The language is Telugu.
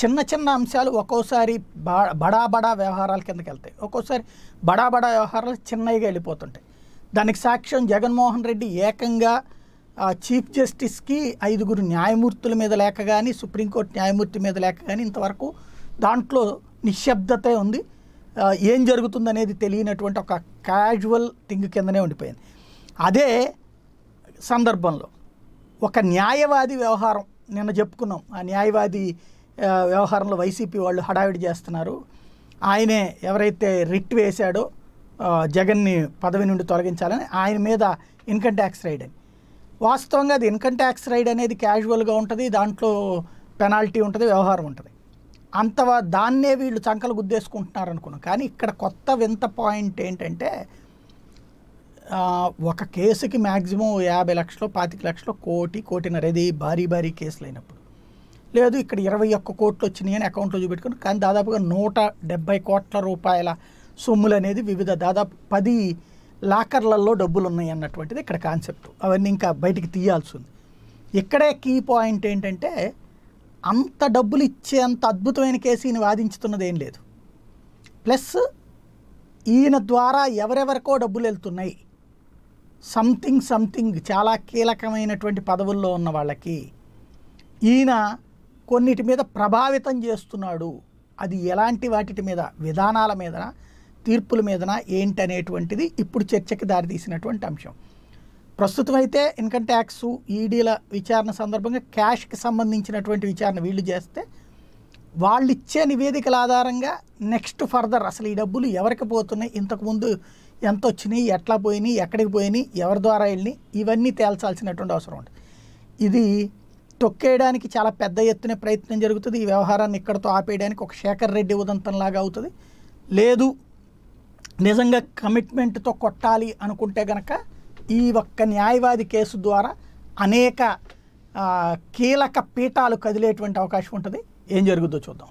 చిన్న చిన్న అంశాలు ఒక్కోసారి బడా బడా వ్యవహారాల కిందకి వెళ్తాయి ఒక్కోసారి బడా బడా వ్యవహారాలు చిన్నవిగా వెళ్ళిపోతుంటాయి దానికి సాక్ష్యం జగన్మోహన్ రెడ్డి ఏకంగా చీఫ్ జస్టిస్కి ఐదుగురు న్యాయమూర్తుల మీద లేక కానీ సుప్రీంకోర్టు న్యాయమూర్తి మీద లేక కానీ ఇంతవరకు దాంట్లో నిశ్శబ్దత ఉంది ఏం జరుగుతుందనేది తెలియనటువంటి ఒక క్యాజువల్ థింగ్ కిందనే ఉండిపోయింది అదే సందర్భంలో ఒక న్యాయవాది వ్యవహారం నిన్న చెప్పుకున్నాం ఆ న్యాయవాది వ్యవహారంలో వైసీపీ వాళ్ళు హడావిడి చేస్తున్నారు ఆయనే ఎవరైతే రిట్ వేశాడో జగన్ని పదవి నుండి తొలగించాలని ఆయన మీద ఇన్కమ్ ట్యాక్స్ రైడ్ అని వాస్తవంగా అది ఇన్కమ్ ట్యాక్స్ రైడ్ అనేది క్యాజువల్గా ఉంటుంది దాంట్లో పెనాల్టీ ఉంటుంది వ్యవహారం ఉంటుంది అంత దాన్నే వీళ్ళు చంకలు గుద్దేసుకుంటున్నారు అనుకున్నాం కానీ ఇక్కడ కొత్త వింత పాయింట్ ఏంటంటే ఒక కేసుకి మ్యాక్సిమం యాభై లక్షలు పాతిక లక్షలు కోటి కోటిన్నర ఇది భారీ భారీ కేసులు అయినప్పుడు లేదు ఇక్కడ ఇరవై ఒక్క కోట్లు వచ్చినాయి అని అకౌంట్లో చూపెట్టుకుని కానీ దాదాపుగా నూట డెబ్బై కోట్ల రూపాయల సొమ్ములు అనేది వివిధ దాదాపు పది లాకర్లలో డబ్బులు ఉన్నాయి అన్నటువంటిది ఇక్కడ కాన్సెప్ట్ అవన్నీ ఇంకా బయటికి తీయాల్సి ఉంది ఇక్కడే కీ పాయింట్ ఏంటంటే అంత డబ్బులు ఇచ్చే అంత అద్భుతమైన కేసు వాదించుతున్నది ఏం లేదు ప్లస్ ఈయన ద్వారా ఎవరెవరికో డబ్బులు వెళ్తున్నాయి సంథింగ్ సంథింగ్ చాలా కీలకమైనటువంటి పదవుల్లో ఉన్న వాళ్ళకి ఈయన కొన్నిటి మీద ప్రభావితం చేస్తున్నాడు అది ఎలాంటి వాటి మీద విధానాల మీద తీర్పుల మీదనా ఏంటనేటువంటిది ఇప్పుడు చర్చకి దారితీసినటువంటి అంశం ప్రస్తుతం అయితే ఇన్కమ్ ట్యాక్స్ ఈడీల విచారణ సందర్భంగా క్యాష్కి సంబంధించినటువంటి విచారణ వీళ్ళు చేస్తే వాళ్ళు ఇచ్చే నివేదికల ఆధారంగా నెక్స్ట్ ఫర్దర్ అసలు ఈ డబ్బులు ఎవరికి పోతున్నాయి ఇంతకుముందు ఎంత వచ్చినాయి ఎట్లా పోయినాయి ఎక్కడికి పోయినాయి ఎవరి ద్వారా వెళ్ళినాయి ఇవన్నీ తేల్చాల్సినటువంటి అవసరం ఉంది ఇది తొక్కేయడానికి చాలా పెద్ద ఎత్తున ప్రయత్నం జరుగుతుంది ఈ వ్యవహారాన్ని ఇక్కడతో ఆపేయడానికి ఒక శేఖర్ రెడ్డి ఉదంతంలాగా అవుతుంది లేదు నిజంగా కమిట్మెంట్తో కొట్టాలి అనుకుంటే గనక ఈ ఒక్క న్యాయవాది కేసు ద్వారా అనేక కీలక పీఠాలు కదిలేటువంటి అవకాశం ఉంటుంది ఏం జరుగుద్దో చూద్దాం